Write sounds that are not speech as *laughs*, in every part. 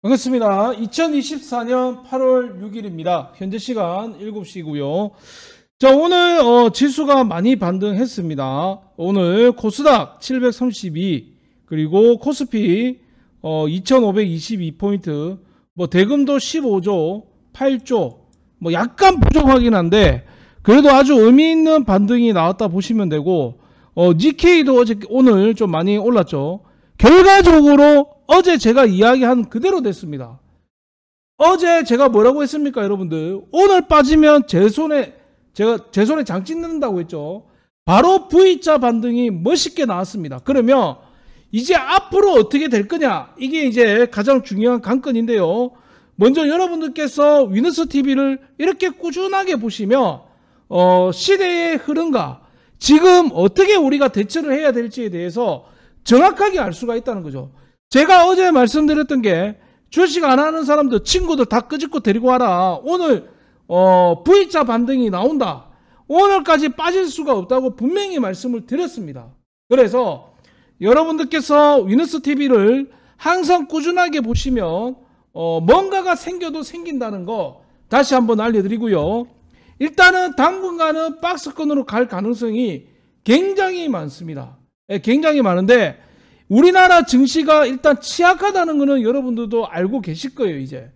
반갑습니다. 2024년 8월 6일입니다. 현재 시간 7시고요. 자 오늘 어, 지수가 많이 반등했습니다. 오늘 코스닥 732 그리고 코스피 어, 2522포인트 뭐 대금도 15조 8조 뭐 약간 부족하긴 한데 그래도 아주 의미 있는 반등이 나왔다 보시면 되고 어, 니케이도 어제 오늘 좀 많이 올랐죠. 결과적으로 어제 제가 이야기한 그대로 됐습니다. 어제 제가 뭐라고 했습니까, 여러분들? 오늘 빠지면 제 손에 제가 제 손에 장 찢는다고 했죠. 바로 V자 반등이 멋있게 나왔습니다. 그러면 이제 앞으로 어떻게 될 거냐? 이게 이제 가장 중요한 관건인데요. 먼저 여러분들께서 위너스 TV를 이렇게 꾸준하게 보시면 어, 시대의 흐름과 지금 어떻게 우리가 대처를 해야 될지에 대해서 정확하게 알 수가 있다는 거죠. 제가 어제 말씀드렸던 게 주식 안 하는 사람들 친구들 다 끄집고 데리고 와라. 오늘 어, V자 반등이 나온다. 오늘까지 빠질 수가 없다고 분명히 말씀을 드렸습니다. 그래서 여러분들께서 위너스 TV를 항상 꾸준하게 보시면 어, 뭔가가 생겨도 생긴다는 거 다시 한번 알려드리고요. 일단은 당분간은 박스권으로 갈 가능성이 굉장히 많습니다. 예, 굉장히 많은데 우리나라 증시가 일단 취약하다는 것은 여러분들도 알고 계실 거예요 이제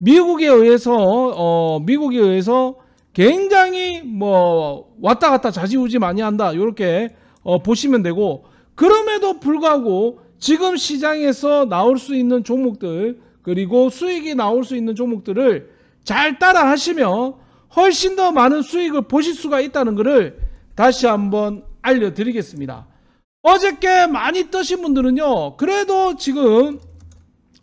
미국에 의해서 어, 미국에 의해서 굉장히 뭐 왔다 갔다 자지우지 많이 한다 이렇게 어, 보시면 되고 그럼에도 불구하고 지금 시장에서 나올 수 있는 종목들 그리고 수익이 나올 수 있는 종목들을 잘 따라 하시면 훨씬 더 많은 수익을 보실 수가 있다는 것을 다시 한번 알려드리겠습니다. 어저께 많이 떠신 분들은요 그래도 지금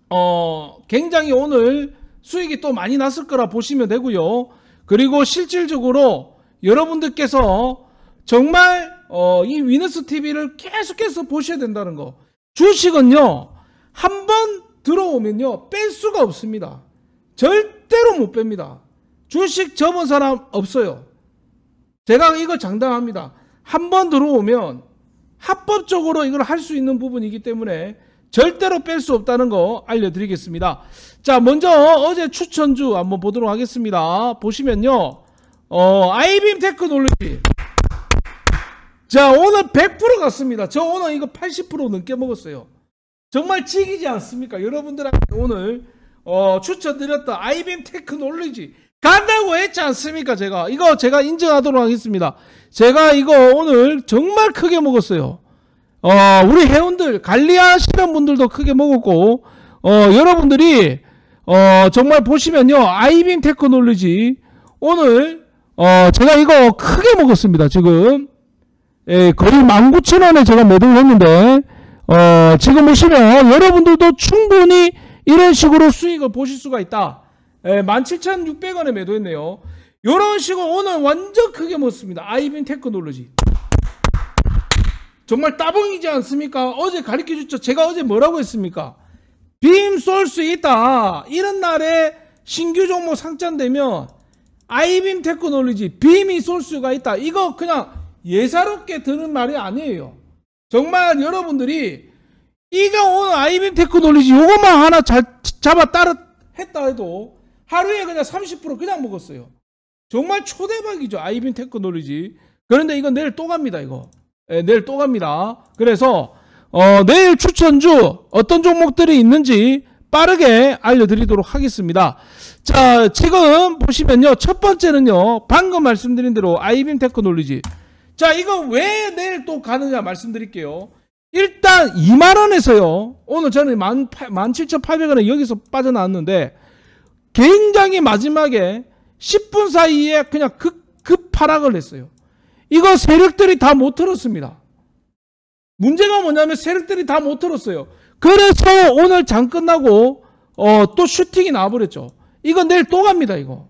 어 굉장히 오늘 수익이 또 많이 났을 거라 보시면 되고요 그리고 실질적으로 여러분들께서 정말 어이 위너스TV를 계속해서 보셔야 된다는 거 주식은요 한 번 들어오면요 뺄 수가 없습니다 절대로 못 뺍니다 주식 접은 사람 없어요 제가 이거 장담합니다 한 번 들어오면 합법적으로 이걸 할 수 있는 부분이기 때문에 절대로 뺄 수 없다는 거 알려드리겠습니다. 자, 먼저 어제 추천주 한번 보도록 하겠습니다. 보시면요. 어, 아이빔 테크놀로지. 자, 오늘 100% 갔습니다. 저 오늘 이거 80% 넘게 먹었어요. 정말 지기지 않습니까? 여러분들한테 오늘 어, 추천드렸던 아이빔 테크놀로지. 간다고 했지 않습니까 제가 이거 제가 인정하도록 하겠습니다 제가 이거 오늘 정말 크게 먹었어요 어 우리 회원들 관리하시는 분들도 크게 먹었고 어 여러분들이 어 정말 보시면요 아이빙 테크놀로지 오늘 어 제가 이거 크게 먹었습니다 지금 예, 거의 19,000원에 제가 매도를 했는데 어 지금 보시면 여러분들도 충분히 이런 식으로 수익을 보실 수가 있다 17,600원에 예, 매도했네요. 이런 식으로 오늘 완전 크게 먹습니다. 아이빔 테크놀로지. 정말 따봉이지 않습니까? 어제 가르쳐줬죠. 제가 어제 뭐라고 했습니까? 빔 쏠 수 있다. 이런 날에 신규 종목 상장되면 아이빔 테크놀로지, 빔이 쏠 수가 있다. 이거 그냥 예사롭게 드는 말이 아니에요. 정말 여러분들이 이가 오늘 아이빔 테크놀로지 이것만 하나 잡아 따라 했다 해도 하루에 그냥 30% 그냥 먹었어요. 정말 초대박이죠. 아이빈 테크놀로지. 그런데 이건 내일 또 갑니다. 이거. 네, 내일 또 갑니다. 그래서 어, 내일 추천주 어떤 종목들이 있는지 빠르게 알려드리도록 하겠습니다. 자, 지금 보시면요. 첫 번째는요. 방금 말씀드린 대로 아이빔 테크놀로지. 자, 이거 왜 내일 또 가느냐 말씀드릴게요. 일단 2만원에서요. 오늘 저는 17,800원에 여기서 빠져나왔는데 굉장히 마지막에 10분 사이에 그냥 급, 급 하락을 했어요. 이거 세력들이 다 못 들었습니다. 문제가 뭐냐면 세력들이 다 못 들었어요. 그래서 오늘 장 끝나고 어, 또 슈팅이 나와버렸죠. 이거 내일 또 갑니다. 이거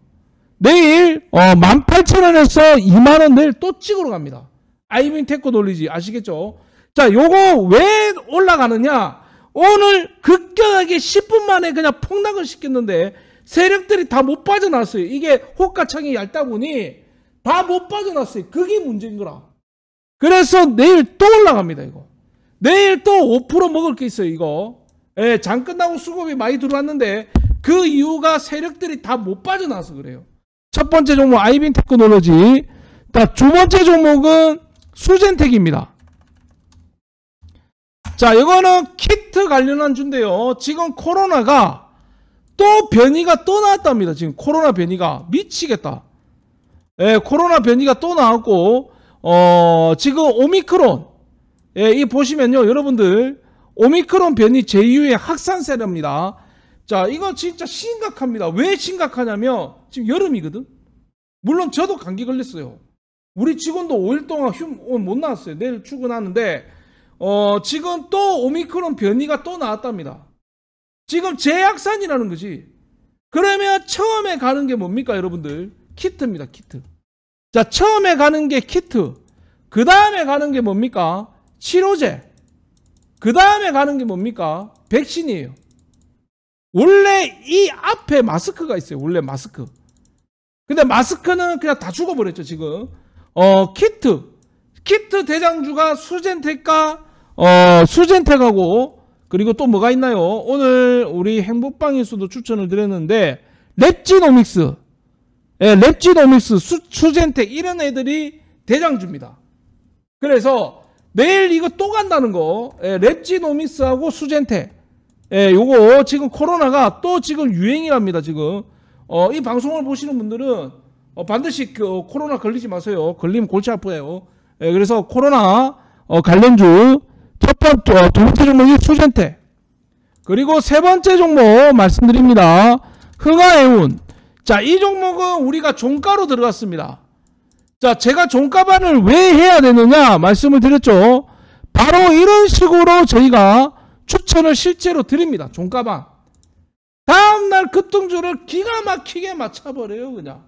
내일 어, 18,000원에서 2만원 내일 또 찍으러 갑니다. 아이밍 테크 돌리지 아시겠죠? 자 요거 왜 올라가느냐 오늘 급격하게 10분 만에 그냥 폭락을 시켰는데 세력들이 다 못빠져났어요 이게 호가창이 얇다 보니 다 못빠져났어요 그게 문제인 거라. 그래서 내일 또 올라갑니다. 이거. 내일 또 5% 먹을 게 있어요. 이거. 예, 장 끝나고 수급이 많이 들어왔는데 그 이유가 세력들이 다 못빠져나서 그래요. 첫 번째 종목 아이빈 테크놀로지. 두 번째 종목은 수젠텍입니다. 자, 이거는 키트 관련한 주인데요. 지금 코로나가 또 변이가 또 나왔답니다. 지금 코로나 변이가 미치겠다. 예, 코로나 변이가 또 나왔고 어, 지금 오미크론 예, 이 보시면요, 여러분들 오미크론 변이 제2의 확산세례입니다. 자, 이거 진짜 심각합니다. 왜 심각하냐면 지금 여름이거든. 물론 저도 감기 걸렸어요. 우리 직원도 5일 동안 휴 못 나왔어요. 내일 출근하는데 어, 지금 또 오미크론 변이가 또 나왔답니다. 지금 제약산이라는 거지. 그러면 처음에 가는 게 뭡니까 여러분들? 키트입니다 키트. 자 처음에 가는 게 키트. 그 다음에 가는 게 뭡니까? 치료제. 그 다음에 가는 게 뭡니까? 백신이에요. 원래 이 앞에 마스크가 있어요. 원래 마스크. 근데 마스크는 그냥 다 죽어버렸죠 지금. 어 키트. 키트 대장주가 수젠텍과 어, 수젠텍하고 그리고 또 뭐가 있나요? 오늘 우리 행복방에서도 추천을 드렸는데 랩지노믹스 예, 랩지노믹스, 수, 젠텍 이런 애들이 대장주입니다. 그래서 내일 이거 또 간다는 거 예, 랩지노믹스하고 수젠텍 예, 요거 지금 코로나가 또 지금 유행이랍니다. 지금 어, 이 방송을 보시는 분들은 어, 반드시 그, 코로나 걸리지 마세요. 걸리면 골치 아파요. 프 예, 그래서 코로나 어, 관련주 첫 번째, 어, 두 번째 종목이 수젠테 그리고 세 번째 종목 말씀드립니다. 흥하해운. 자, 이 종목은 우리가 종가로 들어갔습니다. 자, 제가 종가반을 왜 해야 되느냐 말씀을 드렸죠. 바로 이런 식으로 저희가 추천을 실제로 드립니다. 종가반. 다음날 급등주를 그 기가 막히게 맞춰버려요. 그냥.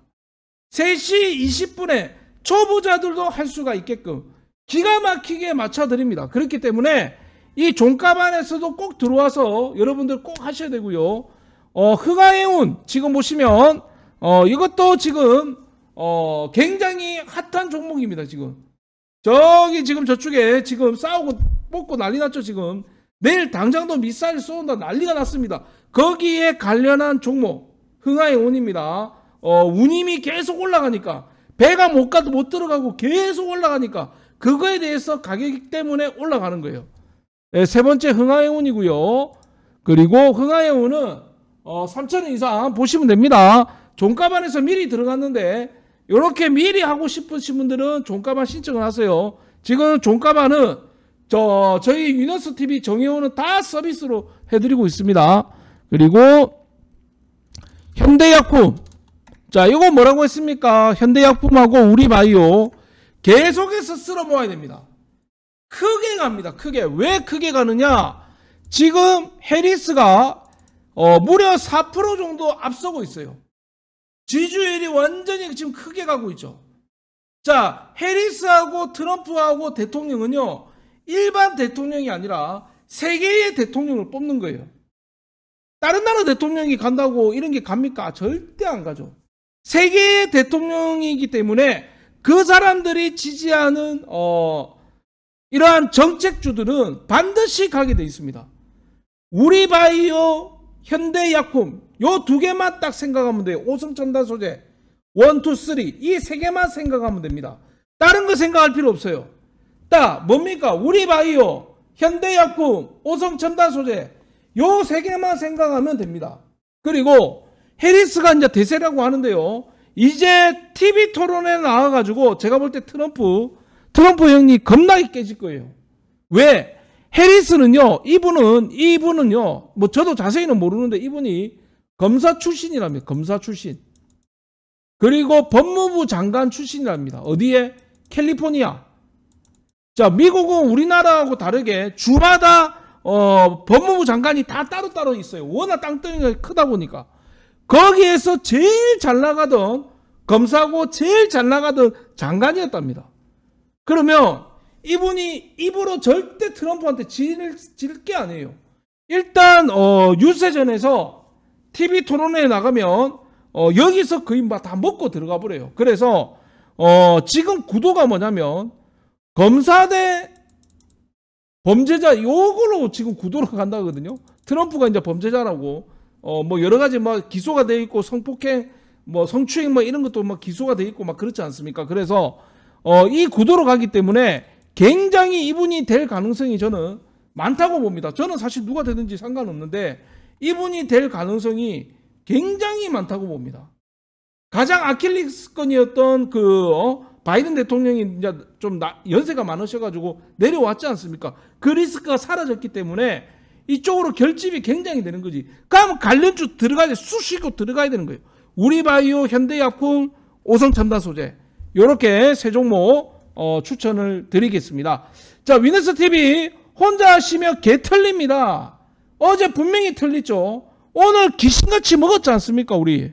3시 20분에 초보자들도 할 수가 있게끔 기가 막히게 맞춰드립니다. 그렇기 때문에 이 종값 안에서도 꼭 들어와서 여러분들 꼭 하셔야 되고요. 어, 흑아의 운 지금 보시면 어, 이것도 지금 어, 굉장히 핫한 종목입니다. 지금 저기 지금 저쪽에 지금 싸우고 뽑고 난리 났죠. 지금 내일 당장도 미사일 쏘는다 난리가 났습니다. 거기에 관련한 종목 흥하의 운입니다. 어, 운임이 계속 올라가니까 배가 못 가도 못 들어가고 계속 올라가니까 그거에 대해서 가격 이 때문에 올라가는 거예요. 네, 세 번째 흥하해운이고요. 그리고 흥하해운은 어, 3천원 이상 보시면 됩니다. 종가 반에서 미리 들어갔는데 이렇게 미리 하고 싶으신 분들은 종가반 신청을 하세요. 지금 종가반은 저 저희 유너스 TV 정해원은다 서비스로 해드리고 있습니다. 그리고 현대약품 자 이거 뭐라고 했습니까? 현대약품하고 우리바이오 계속해서 쓸어 모아야 됩니다. 크게 갑니다. 크게. 왜 크게 가느냐? 지금 해리스가 어, 무려 4% 정도 앞서고 있어요. 지지율이 완전히 지금 크게 가고 있죠. 자, 해리스하고 트럼프하고 대통령은요. 일반 대통령이 아니라 세계의 대통령을 뽑는 거예요. 다른 나라 대통령이 간다고 이런 게 갑니까? 절대 안 가죠. 세계의 대통령이기 때문에 그 사람들이 지지하는 어, 이러한 정책주들은 반드시 가게 돼 있습니다. 우리바이오, 현대약품 요 두 개만 딱 생각하면 돼요. 오성 첨단 소재 1, 2, 3 이 세 개만 생각하면 됩니다. 다른 거 생각할 필요 없어요. 딱 뭡니까? 우리바이오, 현대약품, 오성 첨단 소재 요 세 개만 생각하면 됩니다. 그리고 해리스가 이제 대세라고 하는데요. 이제 TV 토론에 나와가지고 제가 볼 때 트럼프, 트럼프 형이 겁나게 깨질 거예요. 왜? 해리스는요, 이분은, 이분은요, 뭐 저도 자세히는 모르는데 이분이 검사 출신이랍니다. 검사 출신. 그리고 법무부 장관 출신이랍니다. 어디에? 캘리포니아. 자, 미국은 우리나라하고 다르게 주마다 어, 법무부 장관이 다 따로따로 있어요. 워낙 땅덩이가 크다 보니까. 거기에서 제일 잘 나가던 검사고 제일 잘 나가던 장관이었답니다. 그러면 이분이 입으로 절대 트럼프한테 질, 질게 아니에요. 일단 어, 유세전에서 TV 토론회에 나가면 어, 여기서 거의 막다 먹고 들어가 버려요. 그래서 어, 지금 구도가 뭐냐면 검사 대 범죄자 요걸로 지금 구도로 *laughs* 간다거든요. 트럼프가 이제 범죄자라고 어, 뭐 여러 가지 막 기소가 돼 있고 성폭행 뭐 성추행 뭐 이런 것도 막 기소가 돼 있고 막 그렇지 않습니까? 그래서 어, 이 구도로 가기 때문에 굉장히 이분이 될 가능성이 저는 많다고 봅니다. 저는 사실 누가 되든지 상관없는데 이분이 될 가능성이 굉장히 많다고 봅니다. 가장 아킬레스건이었던 그 어? 바이든 대통령이 이제 좀 나, 연세가 많으셔가지고 내려왔지 않습니까? 그 리스크가 사라졌기 때문에 이쪽으로 결집이 굉장히 되는 거지. 그러면 관련주 들어가야 돼. 수시고 들어가야 되는 거예요. 우리바이오, 현대약품, 오성첨단 소재. 이렇게 세 종목 어, 추천을 드리겠습니다. 자, 위너스 TV 혼자 하시면개틀립니다 어제 분명히 틀리죠 오늘 귀신같이 먹었지 않습니까, 우리?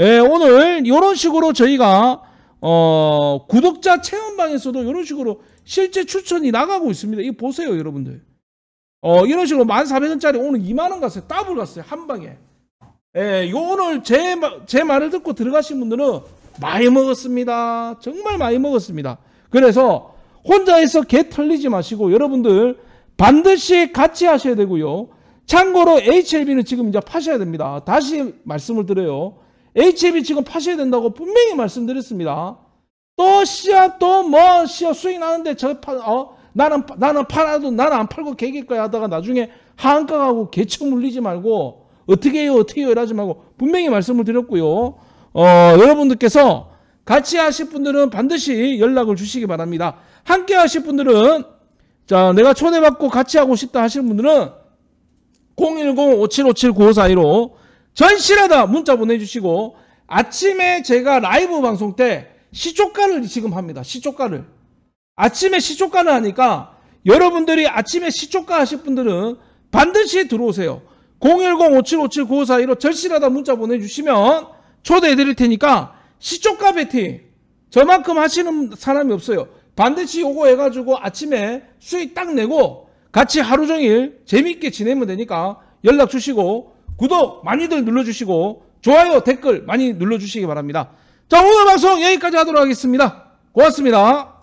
예, 오늘 이런 식으로 저희가 어, 구독자 체험방에서도 이런 식으로 실제 추천이 나가고 있습니다. 이거 보세요, 여러분들. 어, 이런 식으로 1,400원짜리 오늘 2만원 갔어요. 더블 갔어요. 한 방에. 예, 요 오늘 제, 제 말을 듣고 들어가신 분들은 많이 먹었습니다. 정말 많이 먹었습니다. 그래서 혼자 해서 개 털리지 마시고 여러분들 반드시 같이 하셔야 되고요. 참고로 HLB는 지금 이제 파셔야 됩니다. 다시 말씀을 드려요. HLB 지금 파셔야 된다고 분명히 말씀드렸습니다. 또 씨앗, 또뭐 씨앗 수익 나는데 저 파, 어? 나는 나는 팔아도 나는 안 팔고 개길 거야 하다가 나중에 한가하고 개처 물리지 말고 어떻게 해요 어떻게 해요 이러지 말고 분명히 말씀을 드렸고요. 어, 여러분들께서 같이 하실 분들은 반드시 연락을 주시기 바랍니다. 함께 하실 분들은 자 내가 초대받고 같이 하고 싶다 하시는 분들은 0 1 0 5 7 5 7 9 5 4 1로 전실하다 문자 보내주시고 아침에 제가 라이브 방송 때 시초가를 지금 합니다. 시초가를 아침에 시초가를 하니까 여러분들이 아침에 시초가 하실 분들은 반드시 들어오세요. 010-5757-9541로 절실하다 문자 보내주시면 초대해 드릴 테니까 시초가 베팅 저만큼 하시는 사람이 없어요. 반드시 요거 해가지고 아침에 수익 딱 내고 같이 하루 종일 재밌게 지내면 되니까 연락 주시고 구독 많이들 눌러주시고 좋아요 댓글 많이 눌러주시기 바랍니다. 자 오늘 방송 여기까지 하도록 하겠습니다. 고맙습니다.